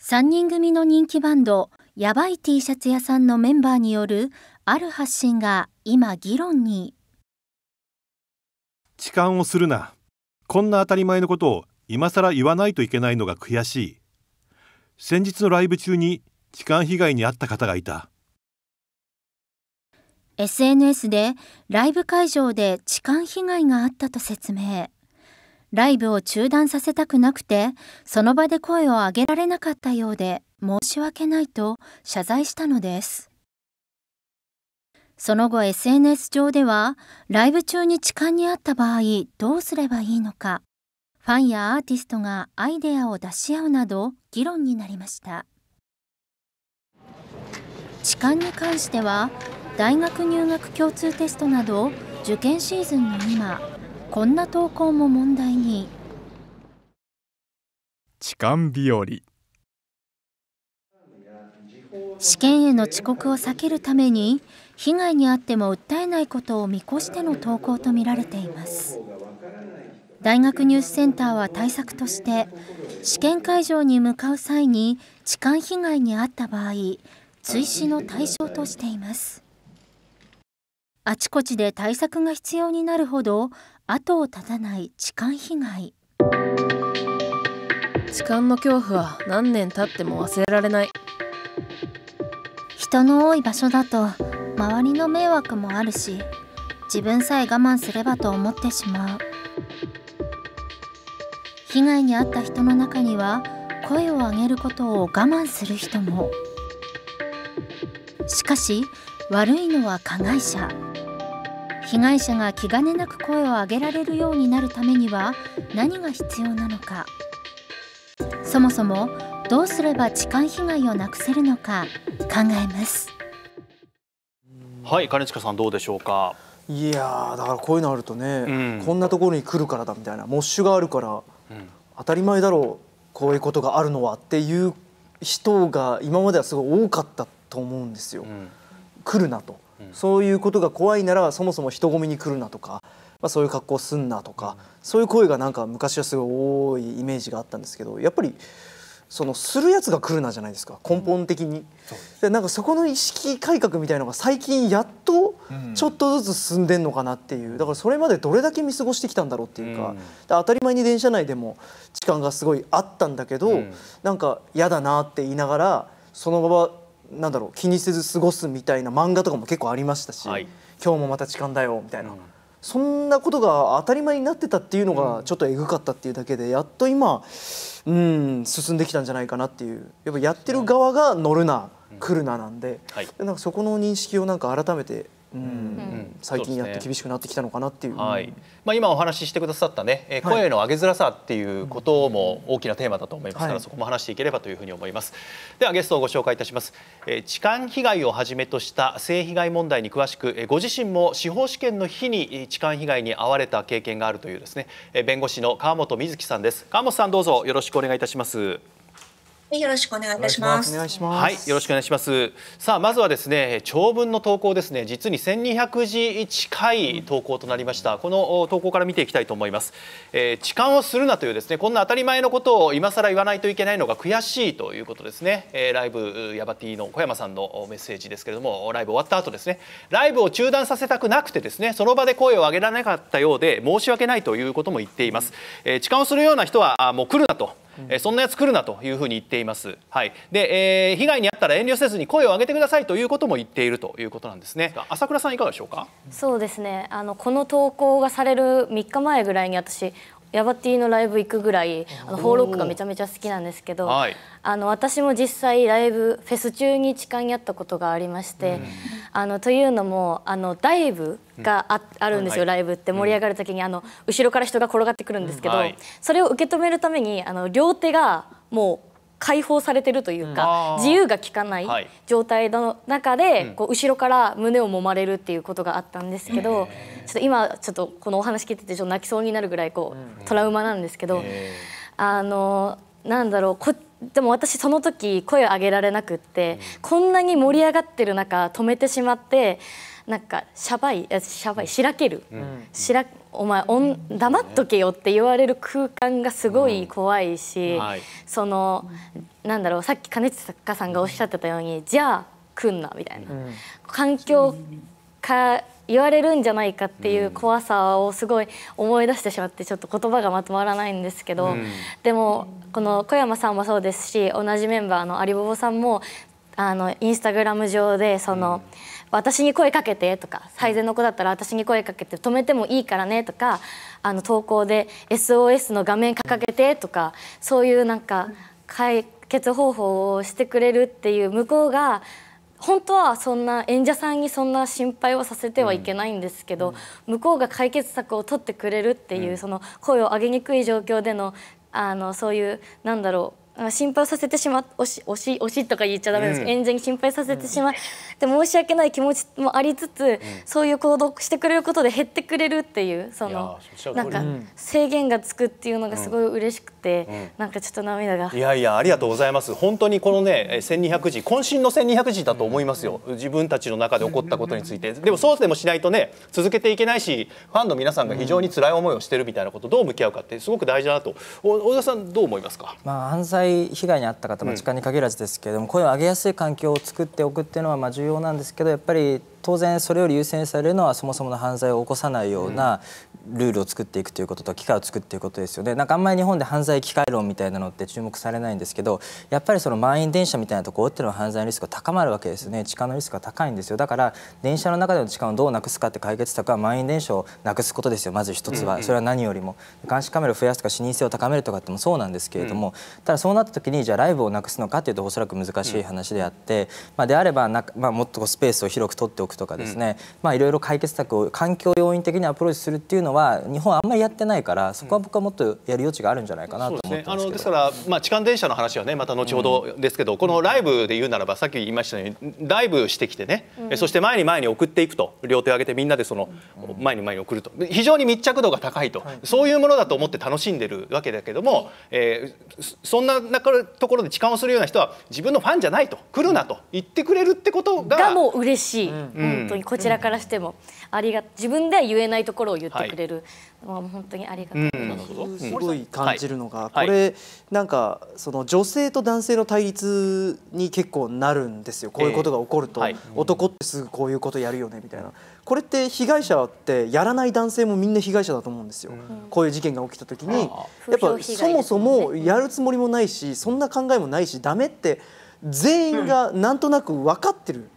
3人組の人気バンドヤバい T シャツ屋さんのメンバーによるある発信が今議論に痴漢をするなこんな当たり前のことを今更言わないといけないのが悔しい先日のライブ中に痴漢被害に遭った方がいた SNS でライブ会場で痴漢被害があったと説明ライブを中断させたくなくて、その場で声を上げられなかったようで申し訳ないと謝罪したのです。その後 SNS 上では、ライブ中に痴漢にあった場合どうすればいいのか、ファンやアーティストがアイデアを出し合うなど議論になりました。痴漢に関しては、大学入学共通テストなど受験シーズンの今、こんな投稿も問題に痴漢日和試験への遅刻を避けるために被害に遭っても訴えないことを見越しての投稿とみられています大学ニュースセンターは対策として試験会場に向かう際に痴漢被害に遭った場合追試の対象としていますあちこちで対策が必要になるほど後を絶たない痴漢被害痴漢の恐怖は何年経っても忘れられない人の多い場所だと周りの迷惑もあるし自分さえ我慢すればと思ってしまう被害に遭った人の中には声を上げることを我慢する人もしかし悪いのは加害者被害者が気兼ねなく声を上げられるようになるためには何が必要なのかそもそもどうすれば痴漢被害をなくせるのか考えますはい金近さんどうでしょうかいやだからこういうのあるとね、うん、こんなところに来るからだみたいなモッシュがあるから、うん、当たり前だろうこういうことがあるのはっていう人が今まではすごい多かったと思うんですよ、うん、来るなと。そういうことが怖いならそもそも人混みに来るなとか、まあ、そういう格好すんなとか、そういう声がなんか昔はすごい多いイメージがあったんですけどやっぱりそのするやつが来るなじゃないですか根本的に、でなんかそこの意識改革みたいのが最近やっとちょっとずつ進んでんのかなっていうだからそれまでどれだけ見過ごしてきたんだろうっていうか、当たり前に電車内でも時間がすごいあったんだけど、うなんか嫌だなって言いながらそのままなんだろう気にせず過ごすみたいな漫画とかも結構ありましたし、はい、今日もまた痴漢だよみたいな、うん、そんなことが当たり前になってたっていうのがちょっとえぐかったっていうだけでやっと今、うん、進んできたんじゃないかなっていうやっぱやってる側が乗るな、来るななんで、はい、なんかそこの認識をなんか改めて最近やって厳しくなってきたのかなっていう、はいまあ、今お話ししてくださったね、え声の上げづらさっていうことも大きなテーマだと思いますから、はい、そこも話していければというふうに思いますではゲストをご紹介いたします、え痴漢被害をはじめとした性被害問題に詳しく、えご自身も司法試験の日に痴漢被害に遭われた経験があるというですね、え弁護士の川本瑞希さんです川本さんどうぞよろしくお願いいたしますよろしくお願いいたします。お願いします。はい、よろしくお願いします。さあ、まずはですね、長文の投稿ですね。実に1200字近い投稿となりました。この投稿から見ていきたいと思います。えー、痴漢をするなというですね、こんな当たり前のことを今更言わないといけないのが悔しいということですね。えー、ライブヤバティの小山さんのメッセージですけれども、ライブ終わった後ですね、ライブを中断させたくなくてですね、その場で声を上げられなかったようで申し訳ないということも言っています。えー、痴漢をするような人はもう来るなと。えそんなやつ来るなというふうに言っています、はいでえー、被害に遭ったら遠慮せずに声を上げてくださいということも言っているということなんですね朝倉さんいかがでしょうかそうですねあのこの投稿がされる3日前ぐらいに私ヤバティのライブ行くぐらいあのフォーロックがめちゃめちゃ好きなんですけど、はい、あの私も実際ライブフェス中に痴漢にったことがありまして、うん、あのというのもあのダイブがあ,、あるんですよ、ライブって盛り上がる時にあの後ろから人が転がってくるんですけど、それを受け止めるためにあの両手がもう。解放されてるというか、自由が利かない状態の中で、こう後ろから胸を揉まれるっていうことがあったんですけど、ちょっと今ちょっとこのお話聞いててちょっと泣きそうになるぐらいこう、トラウマなんですけど、あのなんだろうこでも私その時声を上げられなくって、こんなに盛り上がってる中止めてしまって。なんかしゃばいしゃばいしらける、うん、しらお前おん黙っとけよって言われる空間がすごい怖いし、うんはい、そのなんだろうさっき金内作さんがおっしゃってたようにじゃあ来んなみたいな、環境か言われるんじゃないかっていう怖さをすごい思い出してしまってちょっと言葉がまとまらないんですけど、うん、でもこの小山さんもそうですし同じメンバーの有ボボさんもあのインスタグラム上でその。うん私に声かけて」とか「最善の子だったら私に声かけて止めてもいいからね」とかあの投稿で「SOS の画面掲げて」とかそういうなんか解決方法をしてくれるっていう向こうが本当はそんな演者さんにそんな心配をさせてはいけないんですけど、向こうが解決策を取ってくれるっていう、その声を上げにくい状況でのあのそういうなんだろう心配させてしまおしおしおしとか言っちゃダメですけど、うん、演者に心配させてしまって、申し訳ない気持ちもありつつ、うん、そういう行動してくれることで減ってくれるっていうそのなんか制限がつくっていうのがすごい嬉しくて、うん、なんかちょっと涙がいやいやありがとうございます本当にこのね1200字渾身の1200字だと思いますよ自分たちの中で起こったことについてでもそうでもしないとね続けていけないしファンの皆さんが非常に辛い思いをしてるみたいなことどう向き合うかってすごく大事だなと小田さんどう思いますか、まあ災被害に遭った方、まあ、時間に限らずですけれども、声を上げやすい環境を作っておくっていうのはまあ重要なんですけどやっぱり当然それより優先されるのはそもそもの犯罪を起こさないようなルールを作っていくということと機械を作っていくことですよねなんかあんまり日本で犯罪機械論みたいなのって注目されないんですけどやっぱりその満員電車みたいなところっていうのは犯罪リスクが高まるわけですよね痴漢のリスクが高いんですよだから電車の中での痴漢をどうなくすかって解決策は満員電車をなくすことですよまず一つは、それは何よりも監視カメラを増やすとか視認性を高めるとかってもそうなんですけれども、ただそうなった時にじゃあライブをなくすのかっていうとおそらく難しい話であって、まあ、であればな、まあ、もっとスペースを広く取っておくくとかですね、まあいろいろ解決策を環境要因的にアプローチするっていうのは日本はあんまりやってないからそこは僕はもっとやる余地があるんじゃないかなと思ってます、ね、あのですからまあ痴漢電車の話はねまた後ほどですけど、このライブで言うならばさっき言いましたようにライブしてきてね、そして前に前に送っていくと両手を上げてみんなでその前に前に送ると非常に密着度が高いと、はい、そういうものだと思って楽しんでるわけだけども、えー、そんなところで痴漢をするような人は自分のファンじゃないと来るなと言ってくれるってことが。がもう嬉しい、うん、本当にこちらからしてもありが自分では言えないところを言ってくれる、まあ本当にありがたい、すごい感じるのが、これなんかその女性と男性の対立に結構なるんですよこういうことが起こると、男ってすぐこういうことやるよねみたいな。これって被害者ってやらない男性もみんな被害者だと思うんですよ、うん、こういう事件が起きた時にやっぱそもそもやるつもりもないしそんな考えもないしダメって全員がなんとなく分かってる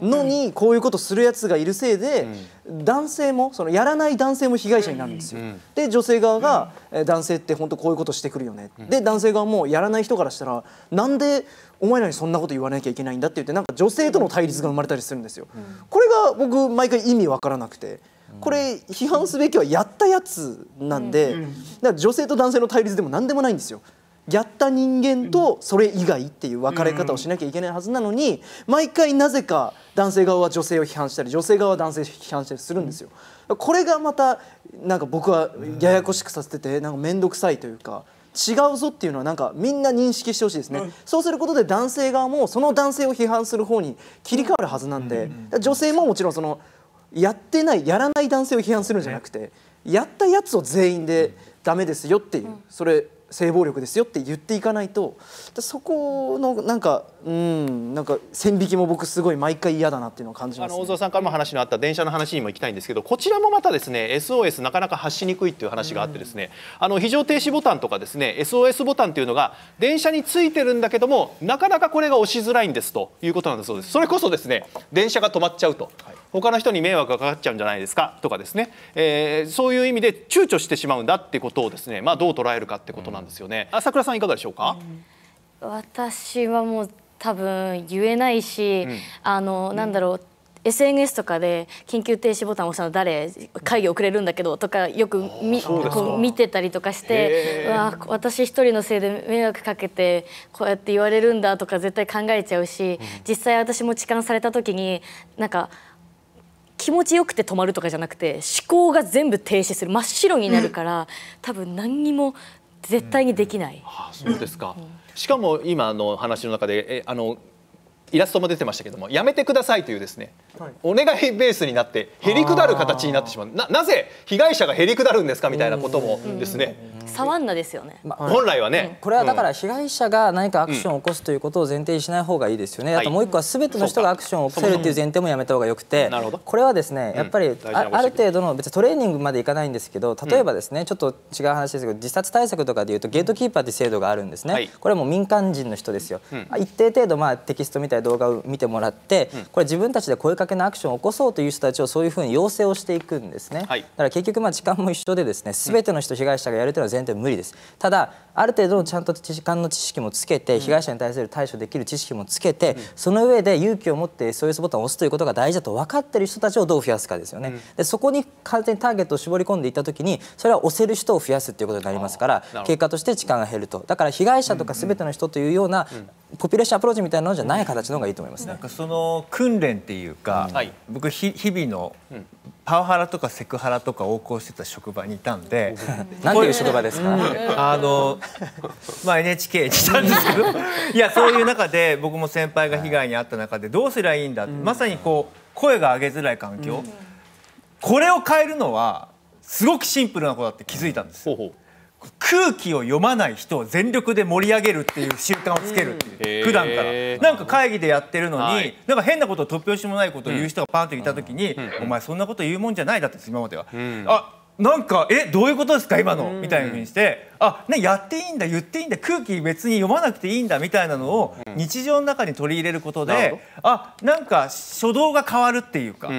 のにこういうことするやつがいるせいで、男性もそのやらない男性も被害者になるんですよ。で女性側が、え男性って本当こういうことしてくるよね、で男性側もやらない人からしたらなんでお前らにそんなこと言わなきゃいけないんだって言ってなんか女性との対立が生まれたりするんですよ。これが僕毎回意味わからなくて。これ批判すべきはやったやつなんで、だから女性と男性の対立でも何でもないんですよ。やった人間とそれ以外っていう分かれ方をしなきゃいけないはずなのに毎回なぜか男性側は女性を批判したり女性側は男性を批判したりするんですよ。これがまたなんか僕はややこしくさせててなんか面倒くさいというか。違うぞっていうのはなんかみんな認識してほしいですね、うん、そうすることで男性側もその男性を批判する方に切り替わるはずなんで、女性ももちろんそのやってないやらない男性を批判するんじゃなくて、やったやつを全員でダメですよっていう、それ性暴力ですよって言っていかないとそこのなんかうんなんか線引きも僕すごい毎回嫌だなっていうのを感じます、ね、あの大沢さんからも話のあった電車の話にも行きたいんですけどこちらもまたですね SOS なかなか発しにくいっていう話があってですね、うん、あの非常停止ボタンとかですね SOS ボタンっていうのが電車についてるんだけどもなかなかこれが押しづらいんですということなんだそうですそれこそですね電車が止まっちゃうと。はい他の人に迷惑がかかっちゃうんじゃないですかとかですね、えー、そういう意味で躊躇してしまうんだってことをですね、まあ、どう捉えるかってことなんですよね。朝倉さんいかがでしょうか、うん、私はもう多分言えないし、うん、あのなんだろう、SNS とかで緊急停止ボタン押したの誰会議遅れるんだけどとかよくみ見てたりとかしてわ私一人のせいで迷惑かけてこうやって言われるんだとか絶対考えちゃうし、うん、実際私も痴漢された時になんか気持ちよくて止まるとかじゃなくて思考が全部停止する真っ白になるから、うん、多分何にも絶対にできない。うん、あそうですか、しかも今の話の中でえあのイラストも出てましたけどもやめてくださいというですね、はい、お願いベースになってへりくだる形になってしまうななぜ被害者がへりくだるんですかみたいなこともですねサワンナですよね、まあ、本来はね、うん、これはだから被害者が何かアクションを起こすということを前提にしない方がいいですよね、あともう一個は全ての人がアクションを起こせるという前提もやめた方がよくてなるほどこれはですねやっぱりあ,、る程度の別にトレーニングまでいかないんですけど例えばですね、ちょっと違う話ですけど自殺対策とかでいうとゲートキーパーという制度があるんですね、これも民間人の人ですよ、一定程度まあテキストみたいたい動画を見てもらって、うん、これ自分たちで声かけのアクションを起こそうという人たちをそういうふうに要請をしていくんですね、はい、だから結局まあ時間も一緒でですね全ての人被害者がやるというのは全然無理ですただある程度のちゃんと時間の知識もつけて被害者に対する対処できる知識もつけて、うん、その上で勇気を持って SOS ボタンを押すということが大事だと分かってる人たちをどう増やすかですよね、うん、でそこに完全にターゲットを絞り込んでいった時にそれは押せる人を増やすということになりますから結果として時間が減るとだから被害者とか全ての人というような、ポピュレーションアプローチみたいなのじゃない形形の方がいいと思います、ね、なんかその訓練っていうか、うん、僕日々のパワハラとかセクハラとか横行してた職場にいたんで、うん、ていう職場ですか、あのまあ NHK にいたんですけど いやそういう中で僕も先輩が被害に遭った中でどうすりゃいいんだまさにこう声が上げづらい環境、これを変えるのはすごくシンプルなことだって気づいたんです。ほうほう空気を読まない人を全力で盛り上げるっていう習慣をつけるっていう、うん、普段からなんか会議でやってるのに、はい、なんか変なことを突拍子もないことを言う人がパンといた時に、うん、お前そんなこと言うもんじゃないだって今までは、うん、あなんかえどういうことですか今のみたいなふうにしてあ、ね、やっていいんだ言っていいんだ空気別に読まなくていいんだみたいなのを日常の中に取り入れることで、うん、あなんか初動が変わるっていうか。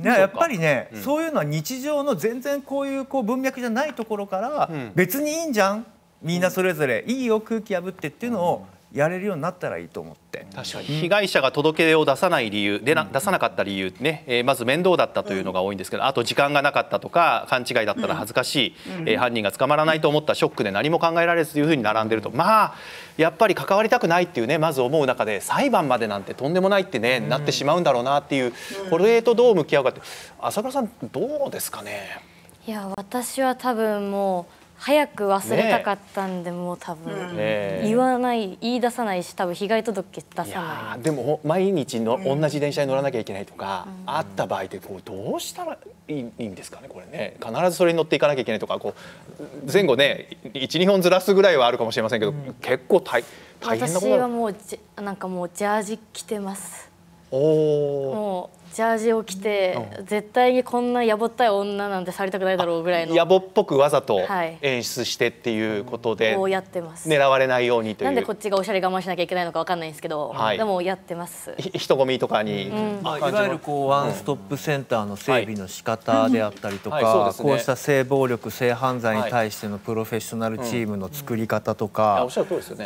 ね、やっぱりね、うん、そういうのは日常の全然こういうこう文脈じゃないところから、別にいいんじゃんみんなそれぞれいいよ空気破ってっていうのをやれるようになったらいいと思って確かに被害者が届け出を出さない理由でな、うん、出さなかった理由ね、えー、まず面倒だったというのが多いんですけど、うん、あと時間がなかったとか勘違いだったら恥ずかしい、うん、えー、犯人が捕まらないと思ったショックで何も考えられずというふうに並んでると、まあやっぱり関わりたくないっていうねまず思う中で裁判までなんてとんでもないってね、なってしまうんだろうなっていうこれとどう向き合うかって浅倉さんどうですかねいや私は多分もう早く忘れたかったんで、ね、もう多分、ね、言わない言い出さないし多分被害届出さないでも毎日の、同じ電車に乗らなきゃいけないとか、うん、あった場合ってこうどうしたらいいんですかねこれね必ずそれに乗っていかなきゃいけないとかこう前後ね12本ずらすぐらいはあるかもしれませんけど、うん、結構大大変なこと私はもうなんかもうジャージ着てますもうジャージを着て、絶対にこんなやぼったい女なんてされたくないだろうぐらいのやぼっぽくわざと演出してっていうことで、はい、やってます狙われないようにというなんでこっちがおしゃれ我慢しなきゃいけないのかわかんないんですけど、はい、でもやってます人混みとかに、うん、まあ、いわゆるこうワンストップセンターの整備の仕方であったりとか、はいね、こうした性暴力性犯罪に対してのプロフェッショナルチームの作り方とか、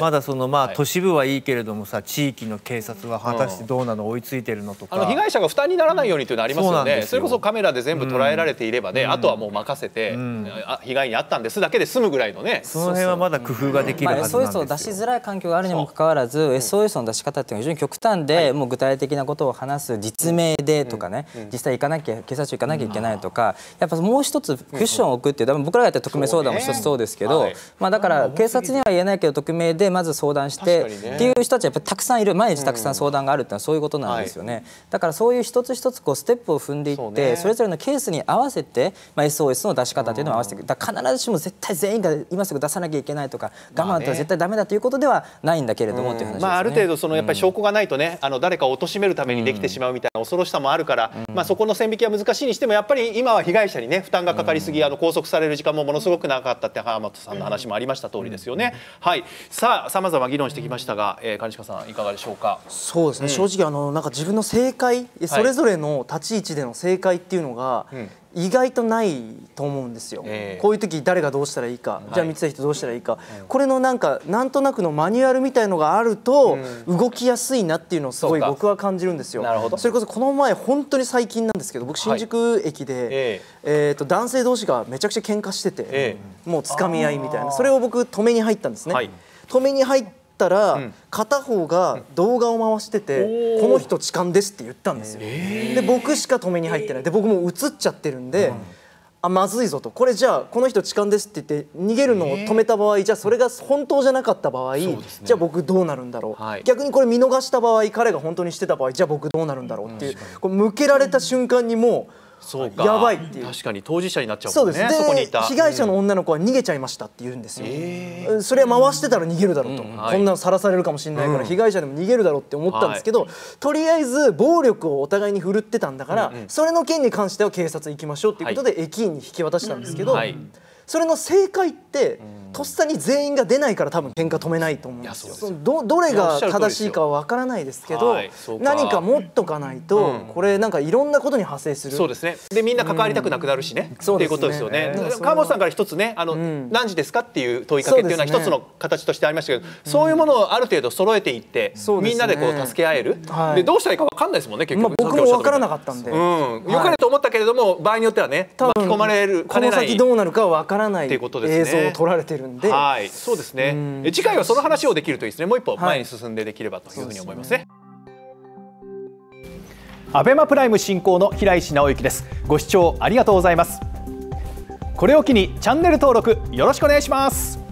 まだそのまあ都市部はいいけれどもさ地域の警察は果たしてどうなの追いつついてるのとかあの被害者が負担にならないようにというのありますよね、そよそれこそカメラで全部捉えられていればね、うん、あとはもう任せて、うん、被害に遭ったんですだけで済むぐらいのねその辺はまだ工夫ができるはずなんですよ、まあ、SOS を出しづらい環境があるにもかかわらず SOS の出し方っていうのは非常に極端で、はい、もう具体的なことを話す実名でとかね、実際行かなきゃ警察署行かなきゃいけないとか、やっぱもう一つクッションを置くっていう多分僕らがやった匿名相談も一つそうですけど、ねはい、まあ、だから警察には言えないけど匿名でまず相談して、ね、っていう人たちはやっぱりたくさんいる毎日たくさん相談があるっていうのはそういうことなんで。はですよね、はい、だからそういう一つ一つこうステップを踏んでいって、ね、それぞれのケースに合わせて、まあ、SOS の出し方というのを合わせていくだ必ずしも絶対全員が今すぐ出さなきゃいけないとか我慢とは絶対だめだということではないんだけれども、ね、まあ、ある程度そのやっぱり証拠がないとね、あの誰かを貶めるためにできてしまうみたいな恐ろしさもあるから、まあ、そこの線引きは難しいにしてもやっぱり今は被害者にね負担がかかりすぎ、あの拘束される時間もものすごく長かったって浜本さんの話もありました通りですよね。はい、さあ様々議論してきましたが、えー、兼近さんいかがでしょうか。そうですね、正直あのなんか自分の正解、それぞれの立ち位置での正解っていうのが、意外とないと思うんですよ、えー、こういう時誰がどうしたらいいか、じゃあ見てた人どうしたらいいか、はい、これのなんかなんとなくのマニュアルみたいのがあると、動きやすいなっていうのをすごい僕は感じるんですよそれこそこの前本当に最近なんですけど僕新宿駅で、はい、えー、と男性同士がめちゃくちゃ喧嘩してて、えー、もうつかみ合いみたいなそれを僕止めに入ったんですね。はい、止めに入っったら、片方が動画を回してて、この人痴漢ですって言ったんですよ。で僕しか止めに入ってないで僕も映っちゃってるんで。あまずいぞとこれじゃあこの人痴漢ですって言って逃げるのを止めた場合じゃあそれが本当じゃなかった場合、ね、じゃあ僕どうなるんだろう、はい、逆にこれ見逃した場合彼が本当にしてた場合じゃあ僕どうなるんだろうっていう、こ向けられた瞬間にもう。そうかやばいっていう確かに当事者になっちゃうもんねそこにいた被害者の女の子は逃げちゃいましたって言うんですよ、えー、それは回してたら逃げるだろうと、うんうんはい、こんなのさらされるかもしれないから被害者でも逃げるだろうって思ったんですけど、はい、とりあえず暴力をお互いに振るってたんだから、うんうん、それの件に関しては警察行きましょうっていうことで駅員に引き渡したんですけど、はいそれの正解ってとっさに全員が出ないから多分喧嘩止めないと思うんですよ。すよどどれが正しいかは分からないですけど、は何か持っとかないと、うん、これなんかいろんなことに派生する。そうですね。でみんな関わりたくなくなるしね。うん、っていうことですよね。ね川本さんから一つねあの、うん、何時ですかっていう問いかけっていうのは一つの形としてありましたけど、そういうものをある程度揃えていって、みんなでこう助け合える。はい、でどうしたらいいか分かんないですもんね結局。まあ、僕も分からなかったんで。うん。良、かれと思ったけれども場合によってはね巻き込まれる。この先どうなるか分からからない映像を撮られてるんで、ね、はいそうですね、うん、次回はその話をできるといいですねもう一歩前に進んでできればというふうに思いますね。はいアベマプライム進行の平石直之ですご視聴ありがとうございますこれを機にチャンネル登録よろしくお願いします